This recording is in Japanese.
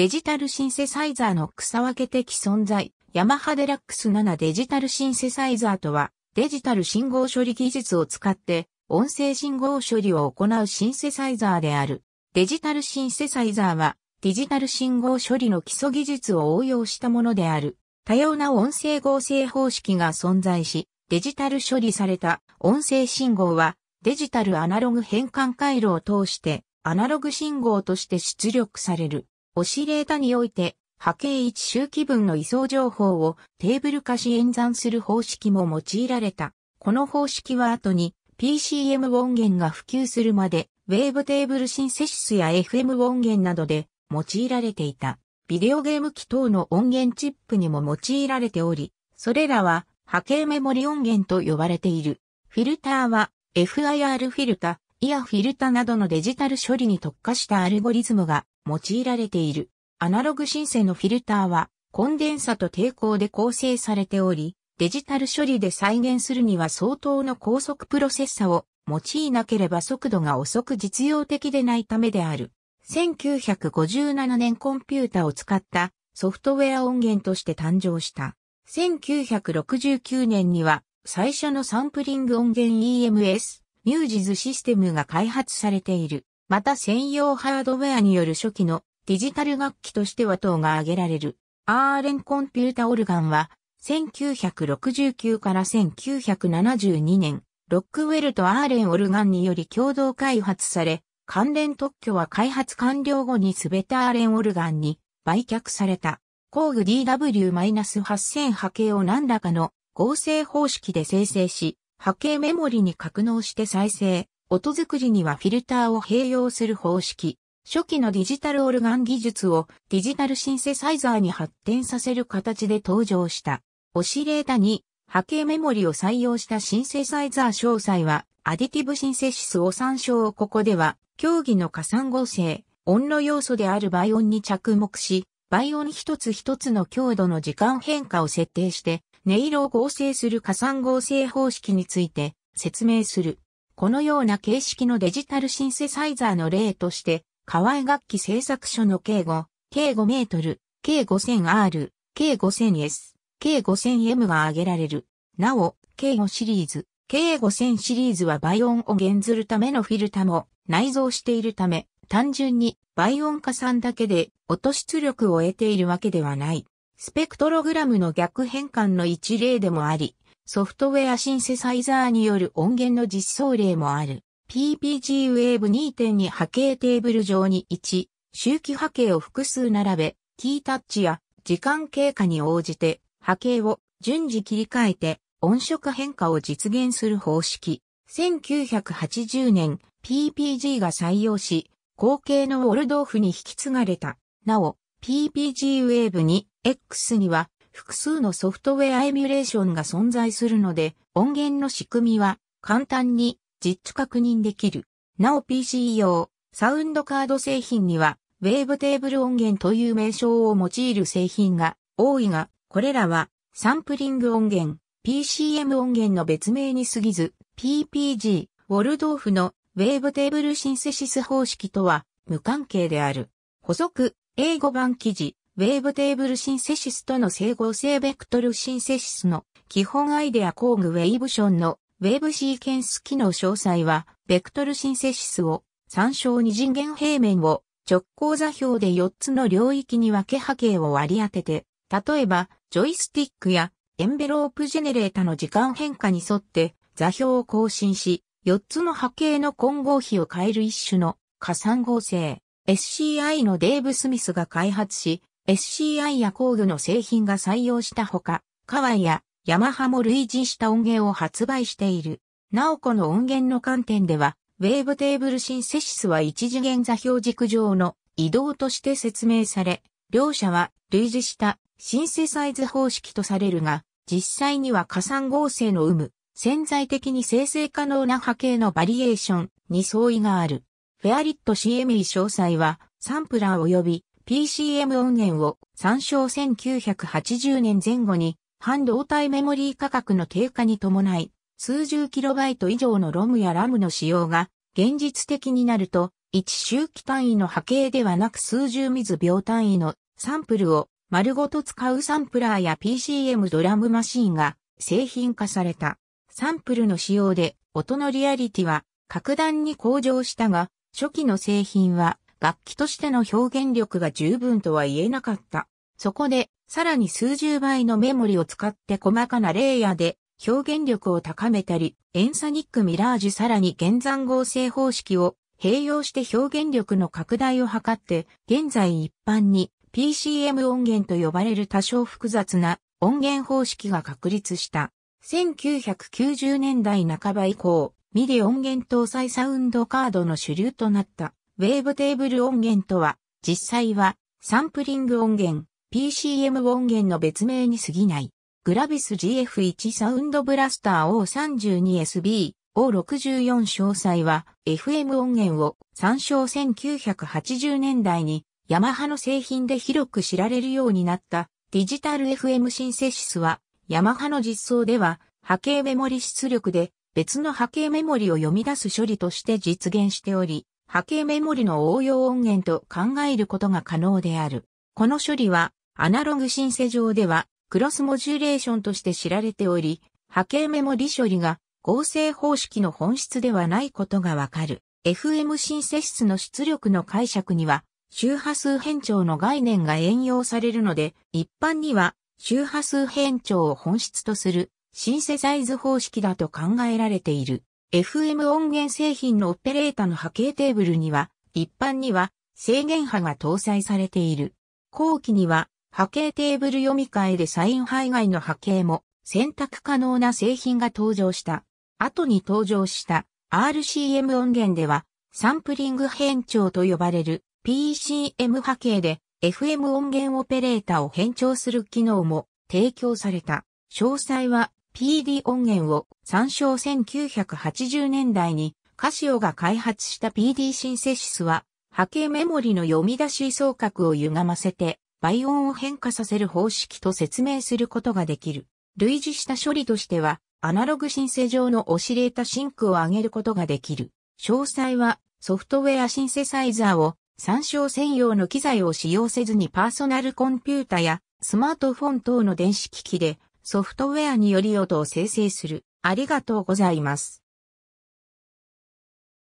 デジタルシンセサイザーの草分け的存在、ヤマハデラックス7デジタルシンセサイザーとは、デジタル信号処理技術を使って、音声信号処理を行うシンセサイザーである。デジタルシンセサイザーは、デジタル信号処理の基礎技術を応用したものである。多様な音声合成方式が存在し、デジタル処理された音声信号は、デジタルアナログ変換回路を通して、アナログ信号として出力される。オシレータにおいて、波形一周期分の位相情報をテーブル化し演算する方式も用いられた。この方式は後に PCM 音源が普及するまで、ウェーブテーブルシンセシスや FM 音源などで用いられていた。ビデオゲーム機等の音源チップにも用いられており、それらは波形メモリ音源と呼ばれている。フィルターは FIR フィルタ、イヤフィルタなどのデジタル処理に特化したアルゴリズムが用いられている。アナログシンセのフィルターはコンデンサと抵抗で構成されており、デジタル処理で再現するには相当の高速プロセッサを用いなければ速度が遅く実用的でないためである。1957年コンピュータを使ったソフトウェア音源として誕生した。1969年には最初のサンプリング音源 EMS、ミュージズシステムが開発されている。また専用ハードウェアによる初期のデジタル楽器としては等が挙げられる。アーレンコンピュータオルガンは、1969から1972年、ロックウェルとアーレンオルガンにより共同開発され、関連特許は開発完了後にすべてアーレンオルガンに売却された。工具 DW-8000 波形を何らかの合成方式で生成し、波形メモリに格納して再生、音作りにはフィルターを併用する方式、初期のディジタルオルガン技術をディジタルシンセサイザーに発展させる形で登場した。オシレータに波形メモリを採用したシンセサイザー詳細はアディティブシンセシスを参照ここでは競技の加算合成、音の要素である倍音に着目し、倍音一つ一つの強度の時間変化を設定して、音色を合成する加算合成方式について説明する。このような形式のデジタルシンセサイザーの例として、河合楽器製作所の計5、計5メートル、計 5000R、計 5000S、計 5000M が挙げられる。なお、計5シリーズ、計5000シリーズは倍音を減ずるためのフィルタも内蔵しているため、単純に倍音加算だけで音出力を得ているわけではない。スペクトログラムの逆変換の一例でもあり、ソフトウェアシンセサイザーによる音源の実装例もある。PPG Wave 2.2波形テーブル上に1、周期波形を複数並べ、キータッチや時間経過に応じて波形を順次切り替えて音色変化を実現する方式。1980年 PPG が採用し、後継のウォルドーフに引き継がれた。なお、PPG Wave 2 X には複数のソフトウェアエミュレーションが存在するので、音源の仕組みは簡単に実地確認できる。なお PC 用、サウンドカード製品には、ウェーブテーブル音源という名称を用いる製品が多いが、これらはサンプリング音源、PCM 音源の別名に過ぎず、PPG、ウォルドーフのウェーブテーブルシンセシス方式とは無関係である。補足、英語版記事、ウェーブテーブルシンセシスとの整合性ベクトルシンセシスの基本アイデア工具ウェイブションのウェーブシーケンス機能詳細は、ベクトルシンセシスを参照二次元平面を直行座標で4つの領域に分け波形を割り当てて、例えば、ジョイスティックやエンベロープジェネレータの時間変化に沿って座標を更新し、4つの波形の混合比を変える一種の加算合成。SCI のデーブ・スミスが開発し、SCI や工具の製品が採用したほか、カワイやヤマハも類似した音源を発売している。なおこの音源の観点では、ウェーブテーブルシンセシスは一次元座標軸上の移動として説明され、両者は類似したシンセサイズ方式とされるが、実際には加算合成の有無、潜在的に生成可能な波形のバリエーションに相違がある。フェアリット CME 詳細はサンプラー及び PCM 音源を参照1980年前後に半導体メモリー価格の低下に伴い数十キロバイト以上のロムやラムの使用が現実的になると1周期単位の波形ではなく数十水秒単位のサンプルを丸ごと使うサンプラーや PCM ドラムマシーンが製品化された。サンプルの使用で音のリアリティは格段に向上したが、初期の製品は楽器としての表現力が十分とは言えなかった。そこで、さらに数十倍のメモリを使って細かなレイヤーで表現力を高めたり、エンサニックミラージュさらに現算合成方式を併用して表現力の拡大を図って、現在一般に PCM 音源と呼ばれる多少複雑な音源方式が確立した。1990年代半ば以降、ミディ音源搭載サウンドカードの主流となった。ウェーブテーブル音源とは、実際は、サンプリング音源、PCM 音源の別名に過ぎない。グラビス GF1 サウンドブラスター O32SB-O64 詳細は FM 音源を参照1980年代にヤマハの製品で広く知られるようになったディジタル FM シンセシスはヤマハの実装では波形メモリ出力で別の波形メモリを読み出す処理として実現しており、波形メモリの応用音源と考えることが可能である。この処理は、アナログシンセ上では、クロスモジュレーションとして知られており、波形メモリ処理が合成方式の本質ではないことがわかる。FM シンセ室の出力の解釈には、周波数変調の概念が援用されるので、一般には周波数変調を本質とするシンセサイズ方式だと考えられている。FM 音源製品のオペレータの波形テーブルには、一般には制限波が搭載されている。後期には波形テーブル読み替えでサイン配外の波形も選択可能な製品が登場した。後に登場した RCM 音源ではサンプリング変調と呼ばれる PCM 波形で FM 音源オペレータを変調する機能も提供された。詳細は PD 音源を参照1980年代にカシオが開発した PD シンセシスは波形メモリの読み出し総角を歪ませて倍音を変化させる方式と説明することができる。類似した処理としてはアナログ申請上のオシレータシンクを上げることができる。詳細はソフトウェアシンセサイザーを参照専用の機材を使用せずにパーソナルコンピュータやスマートフォン等の電子機器でソフトウェアにより音を生成する。ありがとうございます。